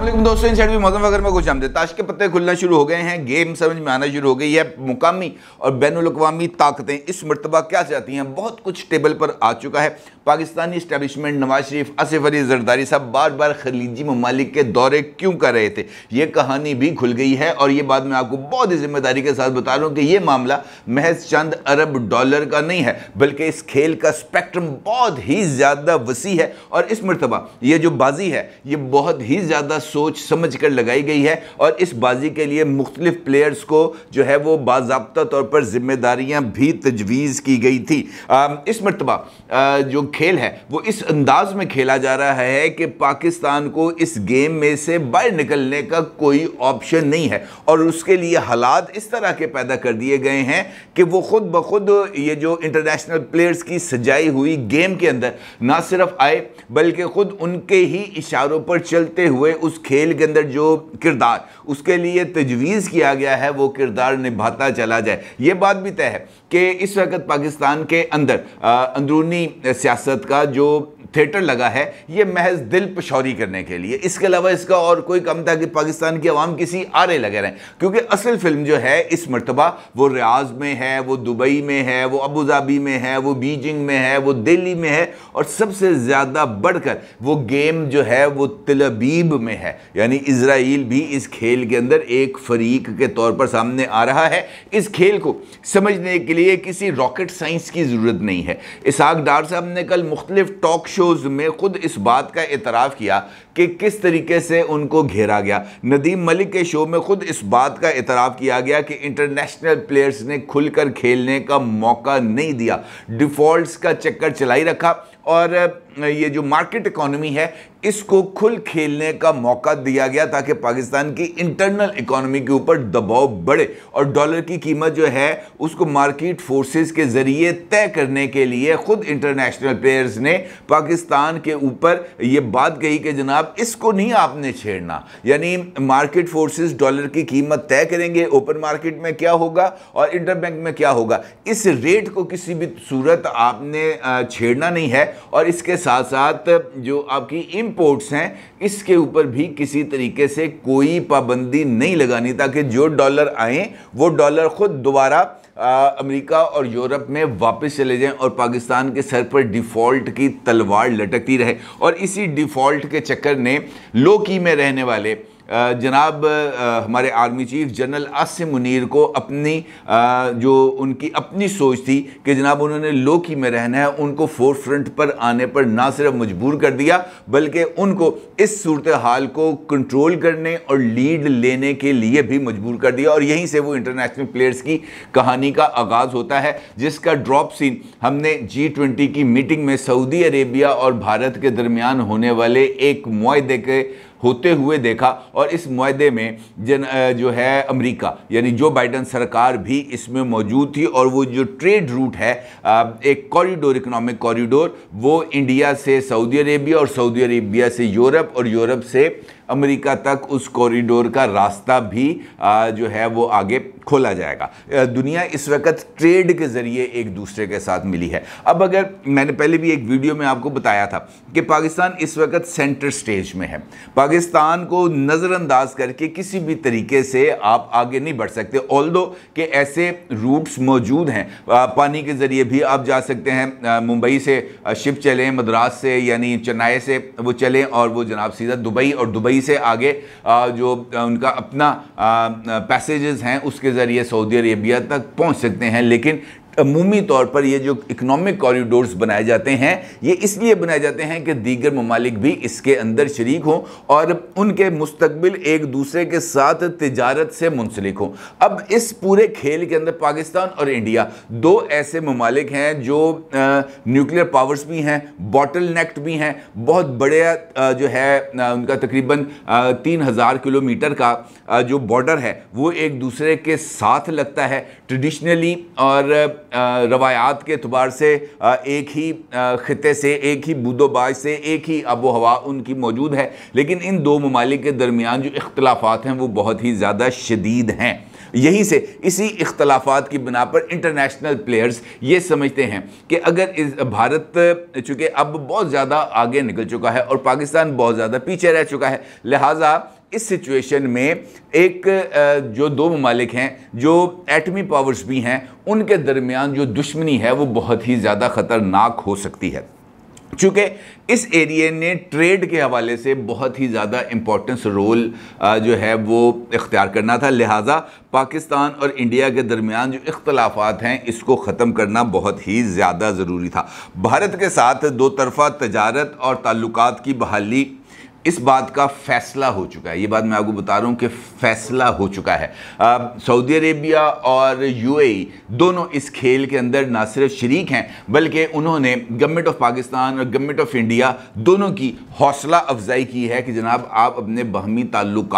असलम दोस्तों इन साइड भी मौसम वगैरह में कुछ हैं ताश के पत्ते खुलना शुरू हो गए हैं गेम समझ में आना शुरू हो गई है मुकामी और बैन अवी ताकतें इस मरतबा क्या चाहती हैं बहुत कुछ टेबल पर आ चुका है पाकिस्तानी इस्टेबलिशमेंट नवाज शरीफ आसिफ अली जरदारी साहब बार बार खलीजी ममालिक के दौरे क्यों कर रहे थे ये कहानी भी खुल गई है और ये बात मैं आपको बहुत ही जिम्मेदारी के साथ बता रहा हूँ कि ये मामला महज चंद अरब डॉलर का नहीं है बल्कि इस खेल का स्पेक्ट्रम बहुत ही ज़्यादा वसी है और इस मरतबा ये जो बाजी है ये बहुत ही ज़्यादा सोच समझ कर लगाई गई है और इस बाजी के लिए मुख्तलिफ प्लेयर्स को जो है वो बाबा तौर पर जिम्मेदारियाँ भी तजवीज़ की गई थी आ, इस मरतबा जो खेल है वो इस अंदाज में खेला जा रहा है कि पाकिस्तान को इस गेम में से बाहर निकलने का कोई ऑप्शन नहीं है और उसके लिए हालात इस तरह के पैदा कर दिए गए हैं कि वो खुद ब खुद ये जो इंटरनेशनल प्लेयर्स की सजाई हुई गेम के अंदर ना सिर्फ आए बल्कि खुद उनके ही इशारों पर चलते हुए उस खेल के अंदर जो किरदार उसके लिए तजवीज़ किया गया है वो किरदार निभाता चला जाए ये बात भी तय है कि इस वक्त पाकिस्तान के अंदर अंदरूनी सियासत का जो थिएटर लगा है ये महज दिल पशौरी करने के लिए इसके अलावा इसका और कोई कम था कि पाकिस्तान की आवाम किसी आरे लगे रहें क्योंकि असल फिल्म जो है इस मरतबा वो रियाज में है वो दुबई में है वो अबू धाबी में है वो बीजिंग में है वो दिल्ली में है और सबसे ज़्यादा बढ़कर वो गेम जो है वो तिलबीब में है है यानी इसराइल भी इस खेल के अंदर एक फरीक के तौर पर सामने आ रहा है इस खेल को समझने के लिए किसी रॉकेट साइंस की ज़रूरत नहीं है इसाक डार साहब ने कल मुख्तलिफ टॉक शोज़ में ख़ुद इस बात का एतराफ़ किया कि किस तरीके से उनको घेरा गया नदीम मलिक के शो में ख़ुद इस बात का इतराफ़ किया गया कि इंटरनेशनल प्लेयर्स ने खुलकर खेलने का मौका नहीं दिया डिफ़ॉल्ट का चक्कर चलाई रखा और ये जो मार्केट इकोनॉमी है इसको खुल खेलने का मौका दिया गया ताकि पाकिस्तान की इंटरनल इकोनॉमी के ऊपर दबाव बढ़े और डॉलर की कीमत जो है उसको मार्केट फोर्सेस के ज़रिए तय करने के लिए ख़ुद इंटरनेशनल प्लेयर्स ने पाकिस्तान के ऊपर ये बात कही कि जनाब अब इसको नहीं आपने छेड़ना यानी मार्केट फोर्सेस डॉलर की कीमत तय करेंगे ओपन मार्केट में क्या होगा और इंटरबैंक में क्या होगा इस रेट को किसी भी सूरत आपने छेड़ना नहीं है और इसके साथ साथ जो आपकी इम्पोर्ट्स हैं इसके ऊपर भी किसी तरीके से कोई पाबंदी नहीं लगानी ताकि जो डॉलर आए वो डॉलर खुद दोबारा अमेरिका और यूरोप में वापस चले जाएं और पाकिस्तान के सर पर डिफ़ॉल्ट की तलवार लटकती रहे और इसी डिफ़ॉल्ट के चक्कर ने लोकी में रहने वाले जनाब हमारे army chief general Asim Munir को अपनी जो उनकी अपनी सोच थी कि जनाब उन्होंने लोकी में रहना है उनको फोर फ्रंट पर आने पर ना सिर्फ मजबूर कर दिया बल्कि उनको इस सूरत हाल को कंट्रोल करने और लीड लेने के लिए भी मजबूर कर दिया और यहीं से वो इंटरनेशनल प्लेयर्स की कहानी का आगाज़ होता है जिसका ड्रॉप सीन हमने जी ट्वेंटी की मीटिंग में सऊदी अरेबिया और भारत के दरमियान होने वाले एक माहे के होते हुए देखा और इस माहे में जन जो है अमेरिका यानी जो बाइडन सरकार भी इसमें मौजूद थी और वो जो ट्रेड रूट है एक कॉरिडोर इकोनॉमिक कॉरिडोर वो इंडिया से सऊदी अरेबिया और सऊदी अरेबिया से यूरोप और यूरोप से अमेरिका तक उस कॉरिडोर का रास्ता भी जो है वो आगे खोला जाएगा दुनिया इस वक्त ट्रेड के ज़रिए एक दूसरे के साथ मिली है अब अगर मैंने पहले भी एक वीडियो में आपको बताया था कि पाकिस्तान इस वक्त सेंटर स्टेज में है पाकिस्तान को नज़रअंदाज करके किसी भी तरीके से आप आगे नहीं बढ़ सकते ऑल कि ऐसे रूट्स मौजूद हैं पानी के ज़रिए भी आप जा सकते हैं मुंबई से शिप चलें मद्रास से यानी चेन्नई से वो चलें और वो जनाब सीधा दुबई और दुबई वहीं से आगे जो उनका अपना पैसेजेस हैं उसके ज़रिए सऊदी अरेबिया तक पहुंच सकते हैं लेकिन अमूमी तौर पर ये जो इकनॉमिक कॉरिडोर्स बनाए जाते हैं ये इसलिए बनाए जाते हैं कि दीगर ममालिक भी इसके अंदर शरीक हों और उनके मुस्तबिल एक दूसरे के साथ तजारत से मुंसलिक हों अब इस पूरे खेल के अंदर पाकिस्तान और इंडिया दो ऐसे ममालिक हैं जो न्यूक्लियर पावर्स भी हैं बॉटल नेक्ट भी हैं बहुत बड़े आ, जो है आ, उनका तकरीबन तीन हज़ार किलोमीटर का आ, जो बॉर्डर है वो एक दूसरे के साथ लगता है ट्रडिशनली और रवायात के अतबार से एक ही ख़त्े से एक ही बुदोबाज से एक ही आबो हवा उनकी मौजूद है लेकिन इन दो ममालिक के दरमियान जो इख्तलाफात हैं वो बहुत ही ज़्यादा शदीद हैं यहीं से इसी इख्तलाफात की बिना पर इंटरनेशनल प्लेयर्स ये समझते हैं कि अगर इस भारत चूँकि अब बहुत ज़्यादा आगे निकल चुका है और पाकिस्तान बहुत ज़्यादा पीछे रह चुका है लिहाजा इस सिचुएशन में एक जो दो ममालिक हैं जो एटमी पावर्स भी हैं उनके दरमियान जो दुश्मनी है वो बहुत ही ज़्यादा ख़तरनाक हो सकती है चूँकि इस एरिए ने ट्रेड के हवाले से बहुत ही ज़्यादा इम्पोर्टेंस रोल जो है वो इख्तियार करना था लिहाजा पाकिस्तान और इंडिया के दरमियान जो इख्तलाफात हैं इसको ख़त्म करना बहुत ही ज़्यादा ज़रूरी था भारत के साथ दो तरफ़ा तजारत और ताल्लुकात की बहाली इस बात का फैसला हो चुका है ये बात मैं आपको बता रहा हूँ कि फैसला हो चुका है सऊदी अरेबिया और यूएई दोनों इस खेल के अंदर ना सिर्फ शरीक हैं बल्कि उन्होंने गवर्नमेंट ऑफ पाकिस्तान और गवर्नमेंट ऑफ इंडिया दोनों की हौसला अफजाई की है कि जनाब आप अपने बहमी ताल्लुक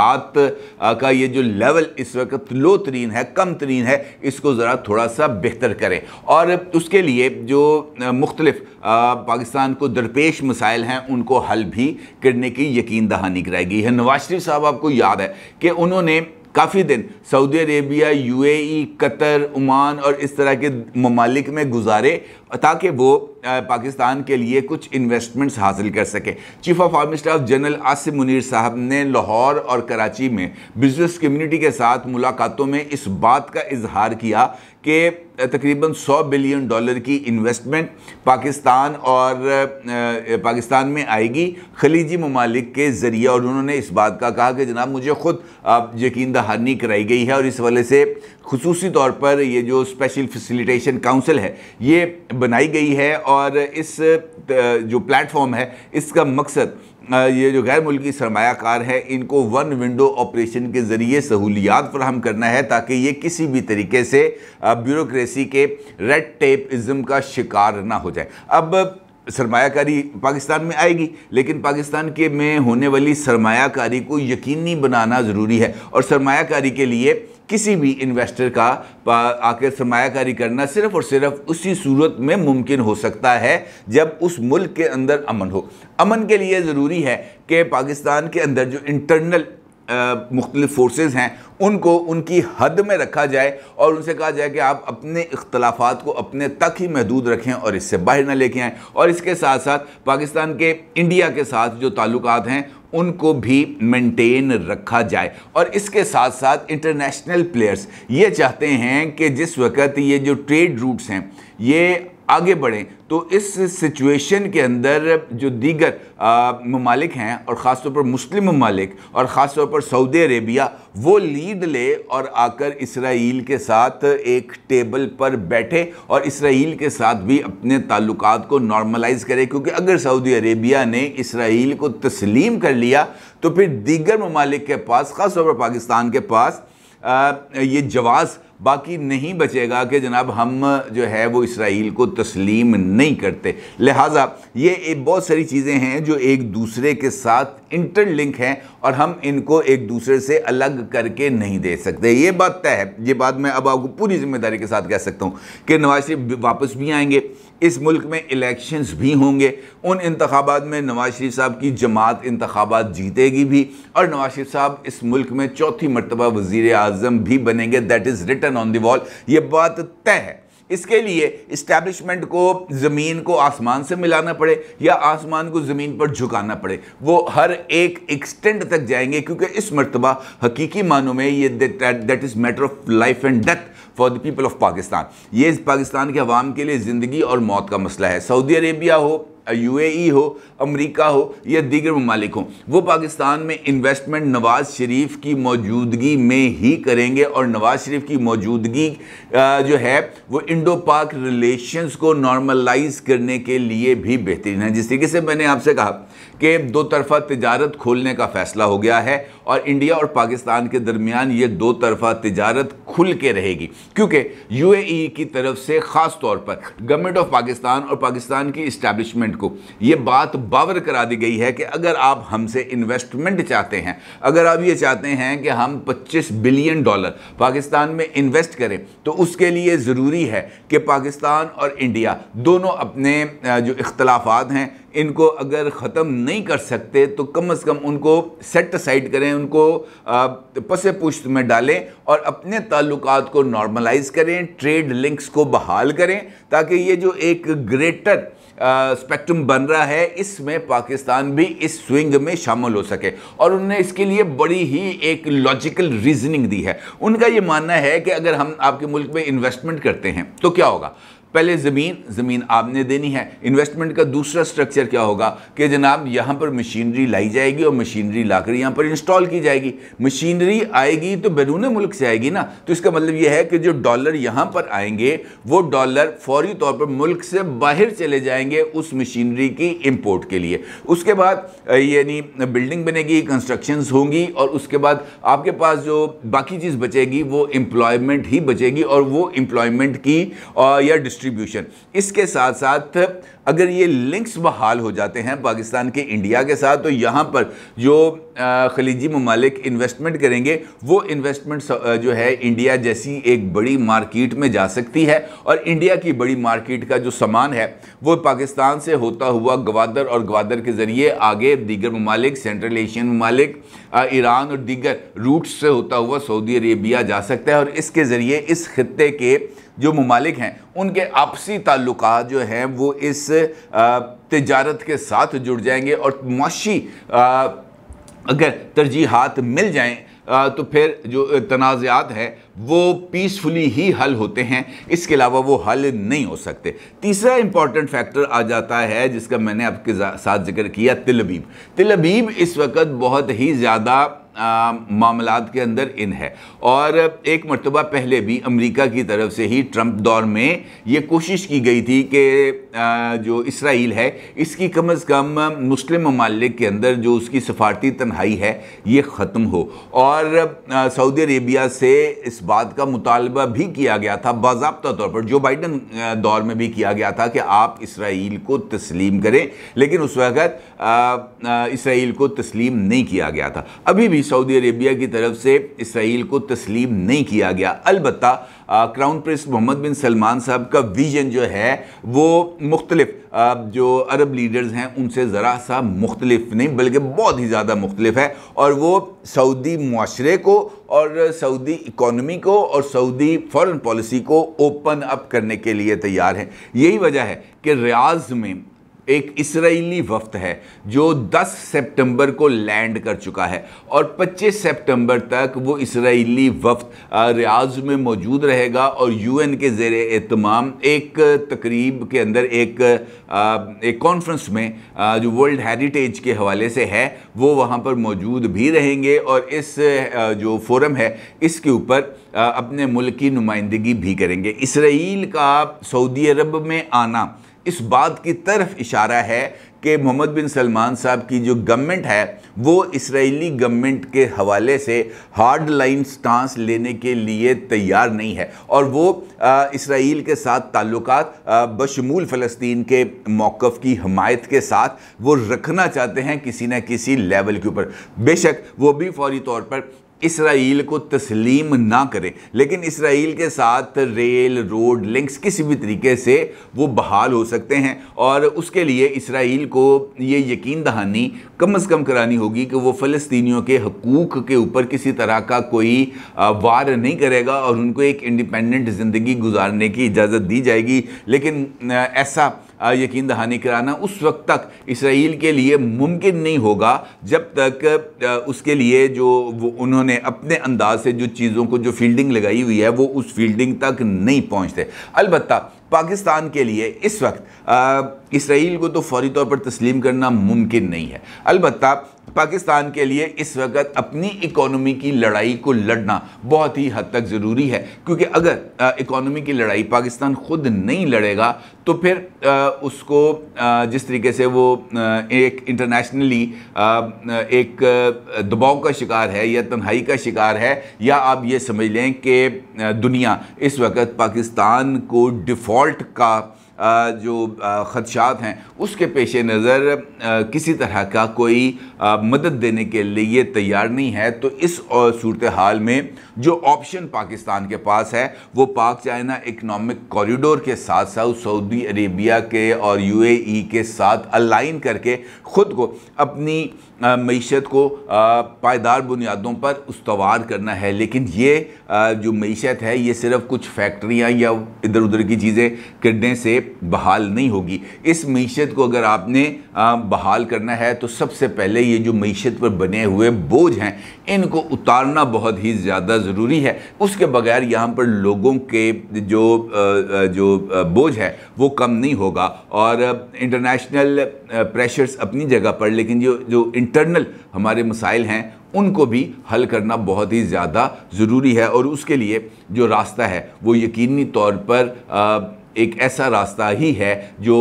का ये जो लेवल इस वक्त लो तरीन है कम तरीन है इसको ज़रा थोड़ा सा बेहतर करें और उसके लिए जो मुख्तलिफ पाकिस्तान को दरपेश मसाइल हैं उनको हल भी करने की यकीन दहानी कराई गई है नवाज शरीफ साहब आपको याद है कि उन्होंने काफ़ी दिन सऊदी अरेबिया यूएई, कतर उमान और इस तरह के ममालिक में गुजारे ताकि वो पाकिस्तान के लिए कुछ इन्वेस्टमेंट्स हासिल कर सकें chief of army staff general Asim Munir साहब ने लाहौर और कराची में बिजनेस कम्युनिटी के साथ मुलाकातों में इस बात का इजहार किया कि तकरीबन 100 बिलियन डॉलर की इन्वेस्टमेंट पाकिस्तान और पाकिस्तान में आएगी खलीजी ममालिक के ज़रिए और उन्होंने इस बात का कहा कि जनाब मुझे ख़ुद यकीन दहानी कराई गई है और इस वाले से खसूस तौर पर ये जो स्पेशल फैसिलिटेशन काउंसिल है ये बनाई गई है और इस जो प्लेटफॉर्म है इसका मकसद ये जो गैर मुल्की सरमाकार हैं इनको वन विंडो ऑपरेशन के ज़रिए सहूलियात फ्राहम करना है ताकि ये किसी भी तरीके से ब्यूरोसी के रेड टेप इज़म का शिकार ना हो जाए अब सरमायाकारी पाकिस्तान में आएगी लेकिन पाकिस्तान के में होने वाली सरमाकारी को यकीनी बनाना ज़रूरी है और सरमाकारी के लिए किसी भी इन्वेस्टर का आकर सरमाकारी करना सिर्फ और सिर्फ उसी सूरत में मुमकिन हो सकता है जब उस मुल्क के अंदर अमन हो अमन के लिए ज़रूरी है कि पाकिस्तान के अंदर जो इंटरनल मुख्तलिफ फोर्स हैं उनको उनकी हद में रखा जाए और उनसे कहा जाए कि आप अपने इख्तलाफात को अपने तक ही महदूद रखें और इससे बाहर ना लेके आएँ और इसके साथ साथ पाकिस्तान के इंडिया के साथ जो ताल्लुक हैं उनको भी मेंटेन रखा जाए और इसके साथ साथ इंटरनेशनल प्लेयर्स ये चाहते हैं कि जिस वक्त ये जो ट्रेड रूट्स हैं ये आगे बढ़ें तो इस सिचुएशन के अंदर जो दीगर ममालिक हैं और ख़ास तौर पर मुस्लिम ममालिक और ख़ास तौर पर सऊदी अरेबिया वो लीड ले और आकर इसराइल के साथ एक टेबल पर बैठे और इसराइल के साथ भी अपने ताल्लुक को नॉर्मलाइज करें क्योंकि अगर सऊदी अरेबिया ने इसराइल को तस्लीम कर लिया तो फिर दीगर ममालिक के पास ख़ास तौर पर पाकिस्तान के पास ये जवाब बाकी नहीं बचेगा कि जनाब हम जो है वो इसराइल को तस्लीम नहीं करते लिहाजा ये बहुत सारी चीज़ें हैं जो एक दूसरे के साथ इंटरलिंक हैं और हम इनको एक दूसरे से अलग करके नहीं दे सकते ये बात तय है ये बात मैं अब आपको पूरी जिम्मेदारी के साथ कह सकता हूँ कि नवाज शरीफ वापस भी आएंगे इस मुल्क में इलेक्शंस भी होंगे उन इंतबात में नवाज शरीफ साहब की जमात इंतबात जीतेगी भी और नवाज शरीफ साहब इस मुल्क में चौथी मरतबा वज़ी अजम भी बनेंगे दैट इज़ रिटर्न ऑन दॉल वॉल ये बात तय है इसके लिए इस्टेब्लिशमेंट को ज़मीन को आसमान से मिलाना पड़े या आसमान को ज़मीन पर झुकाना पड़े वो हर एक एक्सटेंड तक जाएंगे क्योंकि इस मरतबा हकीकी मानों में ये that is matter of life and death for the people of Pakistan ये पाकिस्तान के अवाम के लिए ज़िंदगी और मौत का मसला है सऊदी अरेबिया हो यूएई e हो अमेरिका हो या दीगर ममालिक हों वो पाकिस्तान में इन्वेस्टमेंट नवाज़ शरीफ की मौजूदगी में ही करेंगे और नवाज़ शरीफ की मौजूदगी जो है वो इंडो पाक रिलेशंस को नॉर्मलाइज करने के लिए भी बेहतरीन है जिस तरीके से मैंने आपसे कहा कि दो तरफ़ा तजारत खोलने का फ़ैसला हो गया है और इंडिया और पाकिस्तान के दरमियान ये दो तरफ़ा तजारत खुल के रहेगी क्योंकि यू e की तरफ से ख़ास तौर पर गवर्नमेंट ऑफ पाकिस्तान और पाकिस्तान की इस्टेबलिशमेंट गवर्नमेंट को ये बात बावर करा दी गई है कि अगर आप हमसे इन्वेस्टमेंट चाहते हैं अगर आप ये चाहते हैं कि हम 25 बिलियन डॉलर पाकिस्तान में इन्वेस्ट करें तो उसके लिए ज़रूरी है कि पाकिस्तान और इंडिया दोनों अपने जो इख्तलाफात हैं इनको अगर ख़त्म नहीं कर सकते तो कम से कम उनको सेट साइड करें उनको पसे पुश्त में डालें और अपने ताल्लुक को नॉर्मलाइज करें ट्रेड लिंक्स को बहाल करें ताकि ये जो एक ग्रेटर स्पेक्ट्रम बन रहा है इसमें पाकिस्तान भी इस स्विंग में शामिल हो सके और उन्होंने इसके लिए बड़ी ही एक लॉजिकल रीजनिंग दी है उनका ये मानना है कि अगर हम आपके मुल्क में इन्वेस्टमेंट करते हैं तो क्या होगा पहले ज़मीन ज़मीन आपने देनी है इन्वेस्टमेंट का दूसरा स्ट्रक्चर क्या होगा कि जनाब यहाँ पर मशीनरी लाई जाएगी और मशीनरी लाकर यहाँ पर इंस्टॉल की जाएगी मशीनरी आएगी तो बैरून मुल्क से आएगी ना तो इसका मतलब यह है कि जो डॉलर यहाँ पर आएंगे वो डॉलर फौरी तौर पर मुल्क से बाहर चले जाएंगे उस मशीनरी की इम्पोर्ट के लिए उसके बाद यानी बिल्डिंग बनेगी कंस्ट्रक्शन होंगी और उसके बाद आपके पास जो बाकी चीज़ बचेगी वो एम्प्लॉयमेंट ही बचेगी और वो एम्प्लॉयमेंट की या डिस्ट्रीब्यूशन इसके साथ साथ अगर ये लिंक्स बहाल हो जाते हैं पाकिस्तान के इंडिया के साथ तो यहाँ पर जो खलीजी ममालिक इन्वेस्टमेंट करेंगे वो इन्वेस्टमेंट जो है इंडिया जैसी एक बड़ी मार्किट में जा सकती है और इंडिया की बड़ी मार्किट का जो सामान है वो पाकिस्तान से होता हुआ गवादर और गवादर के ज़रिए आगे दीगर ममालिक सेंट्रल एशियन ममालिक ईरान और दीगर रूट्स से होता हुआ सऊदी अरेबिया जा सकता है और इसके ज़रिए इस खत्े के जो ममालिक हैं उनके आपसी ताल्लुक जो हैं वो इस तजारत के साथ जुड़ जाएंगे और मुशी अगर तरजीहत मिल जाएँ तो फिर जो तनाज़ात हैं वो पीसफुली ही हल होते हैं इसके अलावा वो हल नहीं हो सकते तीसरा इम्पॉर्टेंट फैक्टर आ जाता है जिसका मैंने आपके साथ जिक्र किया तिलबीब तिलबीब इस वक्त बहुत ही ज़्यादा मामला के अंदर इन है और एक मरतबा पहले भी अमेरिका की तरफ से ही ट्रंप दौर में ये कोशिश की गई थी कि जो इसराइल है इसकी कम अज़ कम मुस्लिम ममालिक के अंदर जो उसकी सफारती तन्हाई है ये ख़त्म हो और सऊदी अरेबिया से इस बात का मुतालबा भी किया गया था बाबा तौर पर जो बाइडन दौर में भी किया गया था कि आप इसराइल को तस्लीम करें लेकिन उस वक़्त इसराइल को तस्लीम नहीं किया गया था अभी भी भी सऊदी अरेबिया की तरफ से इसराइल को तस्लीम नहीं किया गया अलबत् crown prince Mohammed bin Salman साहब का विजन जो है वो मुख्तलिफ जो अरब लीडर्स हैं उनसे ज़रा सा मुख्तलिफ नहीं बल्कि बहुत ही ज़्यादा मुख्तलिफ है और वो सऊदी माशरे को और सऊदी इकॉनमी को और सऊदी फॉरेन पॉलिसी को ओपन अप करने के लिए तैयार हैं यही वजह है कि रियाज में एक इसराइली वफ्त है जो 10 सितंबर को लैंड कर चुका है और 25 सितंबर तक वो इसराइली वफ्त रियाज में मौजूद रहेगा और यूएन के जेर एहतमाम एक तकरीब के अंदर एक एक कॉन्फ्रेंस में जो वर्ल्ड हेरिटेज के हवाले से है वो वहाँ पर मौजूद भी रहेंगे और इस जो फोरम है इसके ऊपर अपने मुल्क की नुमाइंदगी भी करेंगे इसराइल का सऊदी अरब में आना इस बात की तरफ इशारा है कि मोहम्मद बिन सलमान साहब की जो गवर्नमेंट है वो इसराइली गवर्नमेंट के हवाले से हार्ड लाइन स्टांस लेने के लिए तैयार नहीं है और वो इसराइल के साथ ताल्लुक बशमूल फ़लस्तीन के मौक़ की हमायत के साथ वो रखना चाहते हैं किसी न किसी लेवल के ऊपर बेशक वो भी फौरी तौर पर इसराइल को तस्लीम ना करें लेकिन इसराइल के साथ रेल रोड लिंक्स किसी भी तरीके से वो बहाल हो सकते हैं और उसके लिए इसराइल को ये यकीन दहानी कम अज़ कम करानी होगी कि वो फ़लस्तियों के हकूक़ के ऊपर किसी तरह का कोई वार नहीं करेगा और उनको एक इंडिपेंडेंट ज़िंदगी गुजारने की इजाज़त दी जाएगी लेकिन ऐसा यकीन दहानी कराना उस वक्त तक इसराइल के लिए मुमकिन नहीं होगा जब तक उसके लिए जो वो उन्होंने अपने अंदाज से जो चीज़ों को जो फील्डिंग लगाई हुई है वो उस फील्डिंग तक नहीं पहुँचते अलबत् पाकिस्तान के लिए इस वक्त इसराइल को तो फौरी तौर पर तस्लीम करना मुमकिन नहीं है अलबत् पाकिस्तान के लिए इस वक्त अपनी इकोनॉमी की लड़ाई को लड़ना बहुत ही हद तक ज़रूरी है क्योंकि अगर इकोनॉमी की लड़ाई पाकिस्तान खुद नहीं लड़ेगा तो फिर आ, उसको आ, जिस तरीके से वो आ, एक इंटरनेशनली एक दबाव का शिकार है या तन्हाई का शिकार है या आप ये समझ लें कि दुनिया इस वक्त पाकिस्तान को डिफ़ॉल्ट का जो ख़दशात हैं उसके पेश नज़र किसी तरह का कोई मदद देने के लिए तैयार नहीं है तो इस सूरत हाल में जो ऑप्शन पाकिस्तान के पास है वो पाक चाइना इकनॉमिक कॉरिडोर के साथ साथ सऊदी अरेबिया के और यूएई के साथ अलाइन करके ख़ुद को अपनी मीशत को पायदार बुनियादों पर उसवार करना है लेकिन ये जो मीशत है ये सिर्फ कुछ फैक्ट्रियाँ या इधर उधर की चीज़ें करने से बहाल नहीं होगी इस मीशत को अगर आपने बहाल करना है तो सबसे पहले ये जो मीशत पर बने हुए बोझ हैं इनको उतारना बहुत ही ज़्यादा ज़रूरी है उसके बगैर यहाँ पर लोगों के जो जो बोझ है वो कम नहीं होगा और इंटरनेशनल प्रेशर्स अपनी जगह पर लेकिन जो जो इंटरनल हमारे मसाइल हैं उनको भी हल करना बहुत ही ज़्यादा ज़रूरी है और उसके लिए जो रास्ता है वो यकीनी तौर पर आ, एक ऐसा रास्ता ही है जो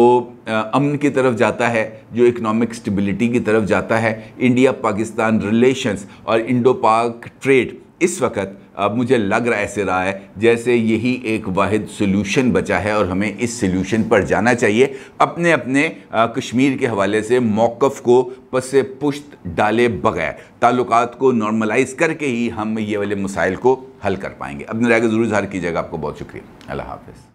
अमन की तरफ जाता है जो इकोनॉमिक स्टेबिलिटी की तरफ जाता है इंडिया पाकिस्तान रिलेशंस और इंडो पाक ट्रेड इस वक्त अब मुझे लग रहा ऐसे रहा है जैसे यही एक वाद सोल्यूशन बचा है और हमें इस सोल्यूशन पर जाना चाहिए अपने अपने कश्मीर के हवाले से मौक़ को पस पुश्त डाले बगैर ताल्लुक को नॉर्मलाइज करके ही हम ये वाले मसाइल को हल कर पाएंगे अपने राय ज़रूर इजहार कीजिएगा आपको बहुत शुक्रिया अल्लाह हाफिज़